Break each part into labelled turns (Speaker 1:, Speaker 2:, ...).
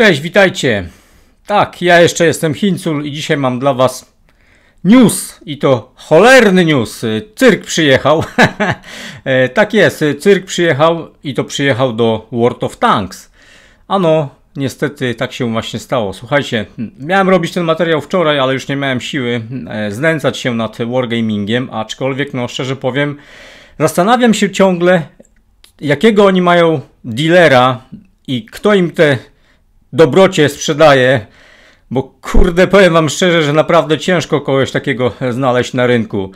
Speaker 1: Cześć, witajcie. Tak, ja jeszcze jestem chincul i dzisiaj mam dla Was news i to cholerny news. Cyrk przyjechał. E, tak jest, cyrk przyjechał i to przyjechał do World of Tanks. Ano, niestety tak się właśnie stało. Słuchajcie, miałem robić ten materiał wczoraj, ale już nie miałem siły e, znęcać się nad wargamingiem, aczkolwiek, no szczerze powiem, zastanawiam się ciągle, jakiego oni mają dealera i kto im te dobrocie sprzedaje, bo kurde, powiem Wam szczerze, że naprawdę ciężko kogoś takiego znaleźć na rynku.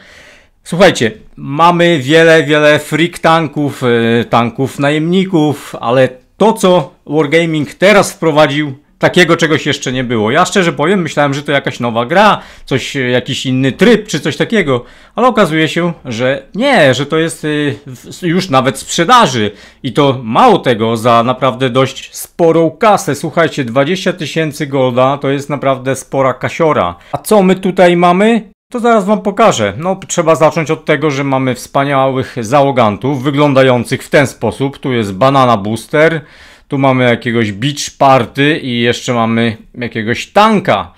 Speaker 1: Słuchajcie, mamy wiele, wiele freak tanków, y, tanków najemników, ale to co Wargaming teraz wprowadził, takiego czegoś jeszcze nie było. Ja szczerze powiem, myślałem, że to jakaś nowa gra, coś, e, jakiś inny tryb czy coś takiego, ale okazuje się, że nie, że to jest e, już nawet sprzedaży i to mało tego za naprawdę dość sporą kasę. Słuchajcie, 20 tysięcy golda to jest naprawdę spora kasiora. A co my tutaj mamy? To zaraz Wam pokażę. No, trzeba zacząć od tego, że mamy wspaniałych załogantów wyglądających w ten sposób. Tu jest banana booster, tu mamy jakiegoś beach party i jeszcze mamy jakiegoś tanka.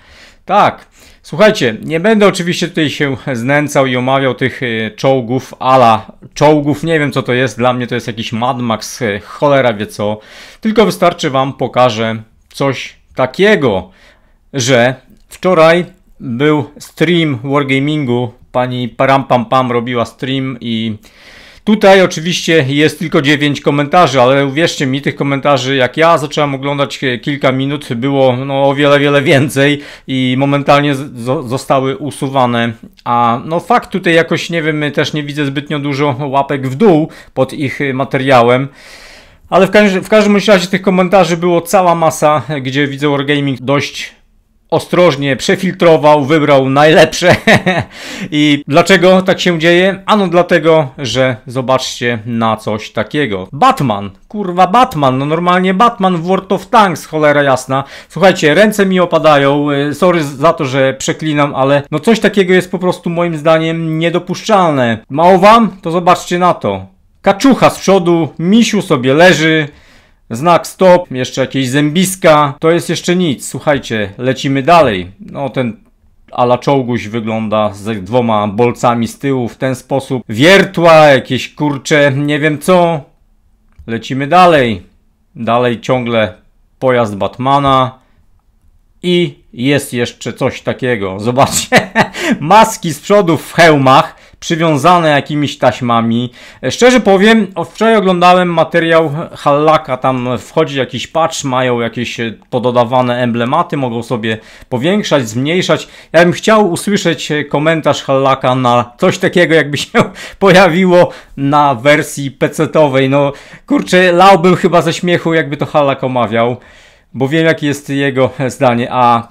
Speaker 1: Tak. Słuchajcie, nie będę oczywiście tutaj się znęcał i omawiał tych y, czołgów ala czołgów, nie wiem co to jest, dla mnie to jest jakiś Mad Max, y, cholera wie co. Tylko wystarczy wam pokażę coś takiego, że wczoraj był stream Wargamingu, pani pam Pam robiła stream i Tutaj oczywiście jest tylko 9 komentarzy, ale uwierzcie mi, tych komentarzy jak ja zacząłem oglądać e, kilka minut było no, o wiele, wiele więcej i momentalnie zostały usuwane. A no fakt tutaj jakoś, nie wiem, e, też nie widzę zbytnio dużo łapek w dół pod ich e, materiałem. Ale w, każdym, w każdym razie tych komentarzy było cała masa, gdzie widzę Wargaming dość ostrożnie przefiltrował, wybrał najlepsze. I dlaczego tak się dzieje? Ano dlatego, że zobaczcie na coś takiego. Batman, kurwa Batman, no normalnie Batman w World of Tanks, cholera jasna. Słuchajcie, ręce mi opadają, y, sorry za to, że przeklinam, ale no coś takiego jest po prostu moim zdaniem niedopuszczalne. Mało wam? To zobaczcie na to. Kaczucha z przodu, misiu sobie leży, Znak stop, jeszcze jakieś zębiska. To jest jeszcze nic. Słuchajcie, lecimy dalej. No ten ala czołguś wygląda z dwoma bolcami z tyłu w ten sposób. Wiertła, jakieś kurcze, nie wiem co. Lecimy dalej. Dalej ciągle pojazd Batmana. I jest jeszcze coś takiego. Zobaczcie, maski z przodu w hełmach przywiązane jakimiś taśmami. E, szczerze powiem, wczoraj oglądałem materiał Hallaka, tam wchodzi jakiś patch, mają jakieś e, pododawane emblematy, mogą sobie powiększać, zmniejszać. Ja bym chciał usłyszeć e, komentarz Hallaka na coś takiego, jakby się pojawiło na wersji PC-owej. No kurczę, lałbym chyba ze śmiechu, jakby to Hallak omawiał, bo wiem jakie jest jego zdanie, a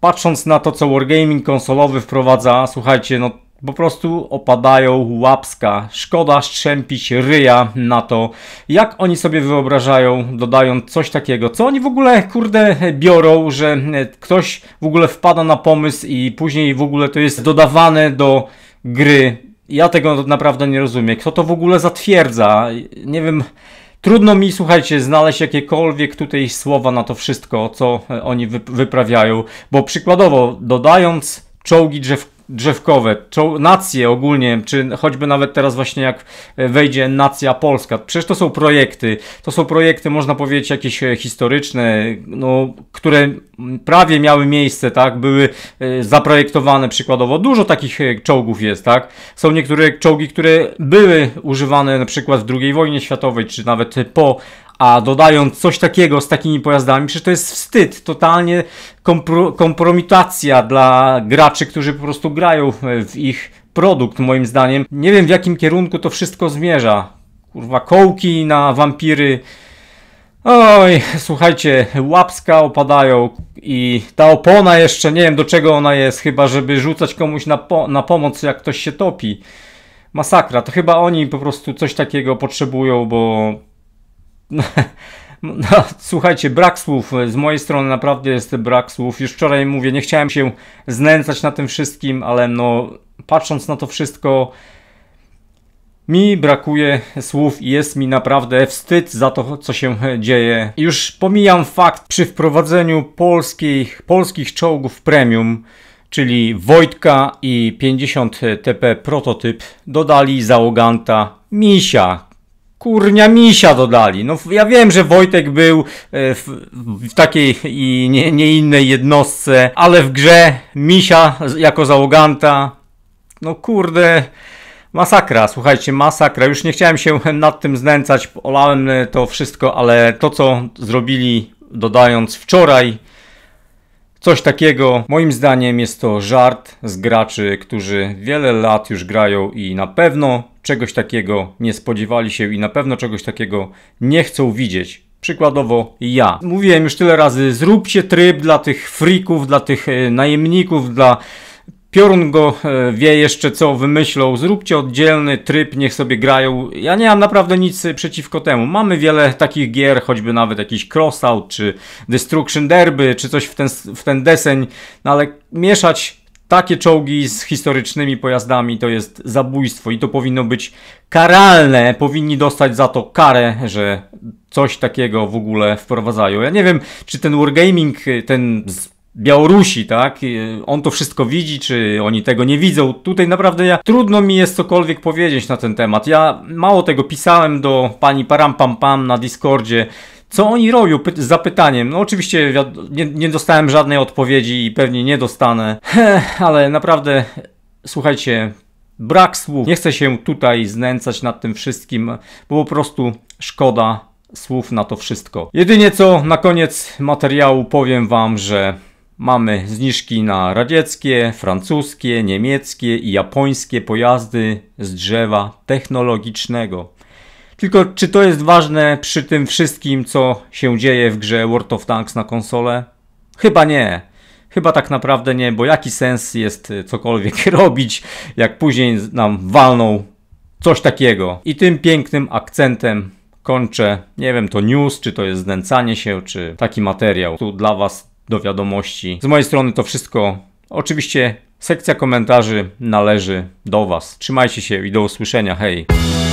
Speaker 1: patrząc na to, co Wargaming konsolowy wprowadza, słuchajcie, no po prostu opadają łapska. Szkoda szczępić ryja na to, jak oni sobie wyobrażają, dodając coś takiego. Co oni w ogóle, kurde, biorą, że ktoś w ogóle wpada na pomysł i później w ogóle to jest dodawane do gry. Ja tego naprawdę nie rozumiem. Kto to w ogóle zatwierdza? Nie wiem. Trudno mi, słuchajcie, znaleźć jakiekolwiek tutaj słowa na to wszystko, co oni wyprawiają, bo przykładowo dodając czołgi drzew drzewkowe, nacje ogólnie, czy choćby nawet teraz właśnie jak e, wejdzie nacja polska. Przecież to są projekty, to są projekty, można powiedzieć, jakieś e, historyczne, no, które prawie miały miejsce, tak, były e, zaprojektowane przykładowo. Dużo takich czołgów jest, tak. Są niektóre czołgi, które były używane na przykład w II wojnie światowej, czy nawet po a dodając coś takiego z takimi pojazdami, przecież to jest wstyd, totalnie kompro kompromitacja dla graczy, którzy po prostu grają w ich produkt, moim zdaniem. Nie wiem w jakim kierunku to wszystko zmierza. Kurwa, kołki na wampiry. Oj, słuchajcie, łapska opadają i ta opona jeszcze, nie wiem do czego ona jest, chyba żeby rzucać komuś na, po na pomoc, jak ktoś się topi. Masakra, to chyba oni po prostu coś takiego potrzebują, bo No, słuchajcie, brak słów. Z mojej strony naprawdę jest brak słów. Już wczoraj mówię, nie chciałem się znęcać na tym wszystkim, ale no, patrząc na to wszystko, mi brakuje słów i jest mi naprawdę wstyd za to, co się dzieje. Już pomijam fakt przy wprowadzeniu polskich, polskich czołgów premium, czyli Wojtka i 50 TP prototyp, dodali załoganta Misia, kurnia misia dodali. No ja wiem, że Wojtek był e, w, w takiej i nie, nie, innej jednostce, ale w grze misia jako załoganta, no kurde, masakra, słuchajcie, masakra. Już nie chciałem się nad tym znęcać, olałem to wszystko, ale to co zrobili dodając wczoraj Coś takiego, moim zdaniem, jest to żart z graczy, którzy wiele lat już grają i na pewno czegoś takiego nie spodziewali się i na pewno czegoś takiego nie chcą widzieć. Przykładowo ja. Mówiłem już tyle razy, zróbcie tryb dla tych frików, dla tych e, najemników, dla Piorun go e, wie jeszcze co wymyślą, zróbcie oddzielny tryb, niech sobie grają. Ja nie mam naprawdę nic przeciwko temu. Mamy wiele takich gier, choćby nawet jakiś Crossout, czy Destruction Derby, czy coś w ten, w ten deseń, no ale mieszać takie czołgi z historycznymi pojazdami to jest zabójstwo i to powinno być karalne. Powinni dostać za to karę, że coś takiego w ogóle wprowadzają. Ja nie wiem, czy ten wargaming, ten Białorusi, tak? Y, on to wszystko widzi, czy oni tego nie widzą. Tutaj naprawdę ja, trudno mi jest cokolwiek powiedzieć na ten temat. Ja mało tego pisałem do pani Parampam Pam na Discordzie. Co oni robią? z zapytaniem. No oczywiście nie, nie, dostałem żadnej odpowiedzi i pewnie nie dostanę, ale naprawdę słuchajcie, brak słów. Nie chcę się tutaj znęcać nad tym wszystkim, bo po prostu szkoda słów na to wszystko. Jedynie co na koniec materiału powiem wam, że Mamy zniżki na radzieckie, francuskie, niemieckie i japońskie pojazdy z drzewa technologicznego. Tylko czy to jest ważne przy tym wszystkim, co się dzieje w grze World of Tanks na konsolę? Chyba nie. Chyba tak naprawdę nie, bo jaki sens jest e, cokolwiek robić, jak później nam walną coś takiego. I tym pięknym akcentem kończę. Nie wiem, to news, czy to jest znęcanie się, czy taki materiał. Tu dla Was do wiadomości. Z mojej strony to wszystko. Oczywiście sekcja komentarzy należy do Was. Trzymajcie się i do usłyszenia. Hej!